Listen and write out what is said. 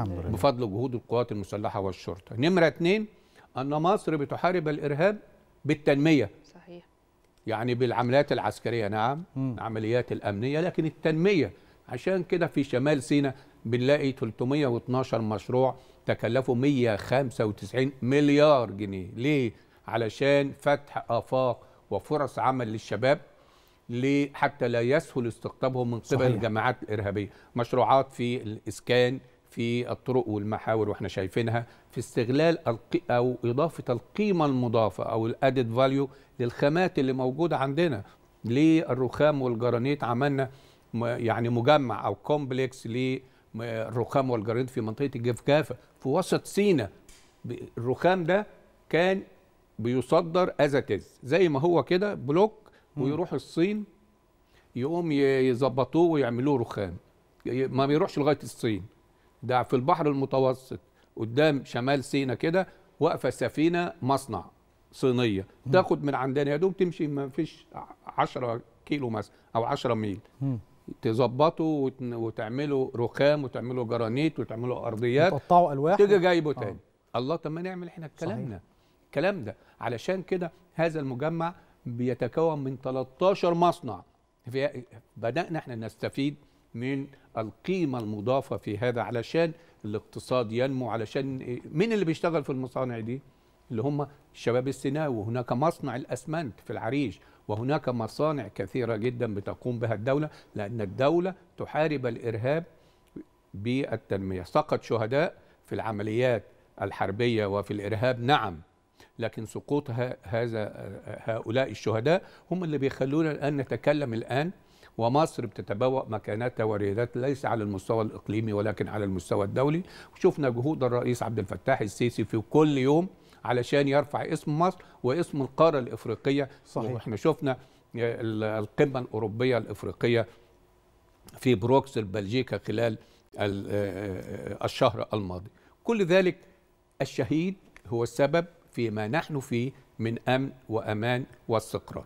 الحمد لله بفضل جهود القوات المسلحه والشرطه نمره اتنين ان مصر بتحارب الارهاب بالتنميه صحيح يعني بالعمليات العسكريه نعم م. عمليات الامنيه لكن التنميه عشان كده في شمال سيناء بنلاقي 312 مشروع تكلفوا 195 مليار جنيه ليه علشان فتح افاق وفرص عمل للشباب حتى لا يسهل استقطابهم من قبل الجماعات الارهابيه مشروعات في الاسكان في الطرق والمحاور واحنا شايفينها في استغلال او اضافه القيمه المضافه او الادد فاليو للخامات اللي موجوده عندنا للرخام والجرانيت عملنا يعني مجمع او كومبلكس للرخام والجرانيت في منطقه الجفجافه في وسط سينا الرخام ده كان بيصدر ازاتز زي ما هو كده بلوك ويروح الصين يقوم يظبطوه ويعملوه رخام ما بيروحش لغايه الصين ده في البحر المتوسط قدام شمال سينا كده واقفه سفينه مصنع صينيه تاخد من عندنا يا دوب تمشي ما فيش 10 كيلو مثلا او 10 ميل تظبطه وتعمله وتعملوا رخام وتعملوا جرانيت وتعملوا ارضيات تقطعوا الواح تيجي جايبه آه. تاني آه. الله طب ما نعمل احنا كلامنا الكلام ده علشان كده هذا المجمع بيتكون من 13 مصنع بدأنا احنا نستفيد من القيمة المضافة في هذا علشان الاقتصاد ينمو علشان مين اللي بيشتغل في المصانع دي اللي هم الشباب السيناوي وهناك مصنع الأسمنت في العريش وهناك مصانع كثيرة جدا بتقوم بها الدولة لأن الدولة تحارب الإرهاب بالتنمية سقط شهداء في العمليات الحربية وفي الإرهاب نعم لكن سقوط هذا هؤلاء الشهداء هم اللي بيخلونا الآن نتكلم الآن ومصر بتتبوأ مكانتها وريادتها ليس على المستوى الإقليمي ولكن على المستوى الدولي وشفنا جهود الرئيس عبد الفتاح السيسي في كل يوم علشان يرفع اسم مصر واسم القارة الإفريقية صحيح واحنا شفنا القمة الأوروبية الإفريقية في بروكسل بلجيكا خلال آه، آه، الشهر الماضي كل ذلك الشهيد هو السبب فيما نحن فيه من أمن وأمان واستقرار